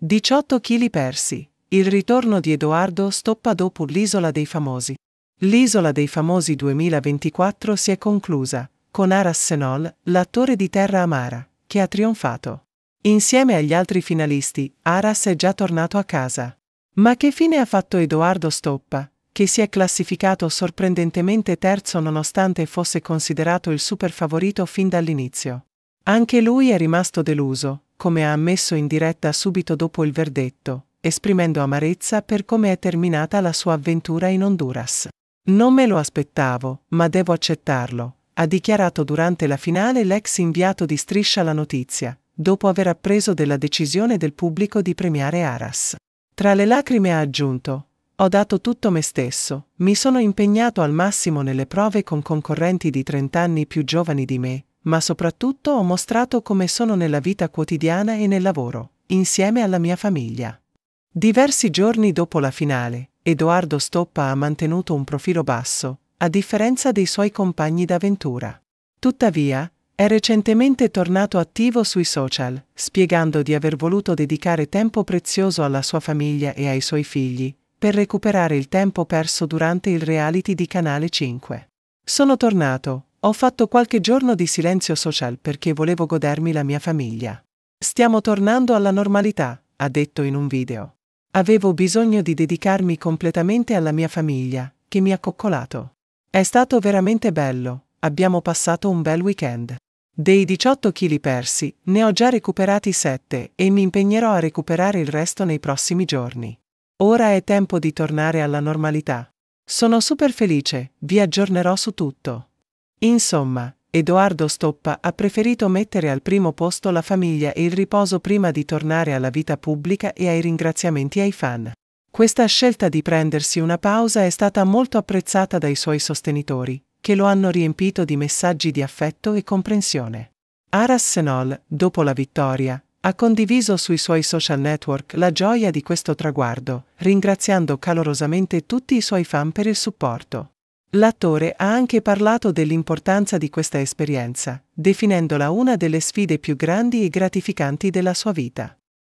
18 kg persi. Il ritorno di Edoardo stoppa dopo l'Isola dei Famosi. L'Isola dei Famosi 2024 si è conclusa, con Aras Senol, l'attore di Terra Amara, che ha trionfato. Insieme agli altri finalisti, Aras è già tornato a casa. Ma che fine ha fatto Edoardo Stoppa, che si è classificato sorprendentemente terzo nonostante fosse considerato il super favorito fin dall'inizio? Anche lui è rimasto deluso, come ha ammesso in diretta subito dopo il verdetto, esprimendo amarezza per come è terminata la sua avventura in Honduras. Non me lo aspettavo, ma devo accettarlo, ha dichiarato durante la finale l'ex inviato di Striscia la notizia, dopo aver appreso della decisione del pubblico di premiare Aras. Tra le lacrime ha aggiunto, ho dato tutto me stesso, mi sono impegnato al massimo nelle prove con concorrenti di 30 anni più giovani di me, ma soprattutto ho mostrato come sono nella vita quotidiana e nel lavoro, insieme alla mia famiglia. Diversi giorni dopo la finale, Edoardo Stoppa ha mantenuto un profilo basso, a differenza dei suoi compagni d'avventura. Tuttavia, è recentemente tornato attivo sui social, spiegando di aver voluto dedicare tempo prezioso alla sua famiglia e ai suoi figli, per recuperare il tempo perso durante il reality di Canale 5. Sono tornato, ho fatto qualche giorno di silenzio social perché volevo godermi la mia famiglia. Stiamo tornando alla normalità, ha detto in un video. Avevo bisogno di dedicarmi completamente alla mia famiglia, che mi ha coccolato. È stato veramente bello, abbiamo passato un bel weekend. Dei 18 kg persi, ne ho già recuperati 7 e mi impegnerò a recuperare il resto nei prossimi giorni. Ora è tempo di tornare alla normalità. Sono super felice, vi aggiornerò su tutto. Insomma, Edoardo Stoppa ha preferito mettere al primo posto la famiglia e il riposo prima di tornare alla vita pubblica e ai ringraziamenti ai fan. Questa scelta di prendersi una pausa è stata molto apprezzata dai suoi sostenitori, che lo hanno riempito di messaggi di affetto e comprensione. Aras Senol, dopo la vittoria, ha condiviso sui suoi social network la gioia di questo traguardo, ringraziando calorosamente tutti i suoi fan per il supporto. L'attore ha anche parlato dell'importanza di questa esperienza, definendola una delle sfide più grandi e gratificanti della sua vita.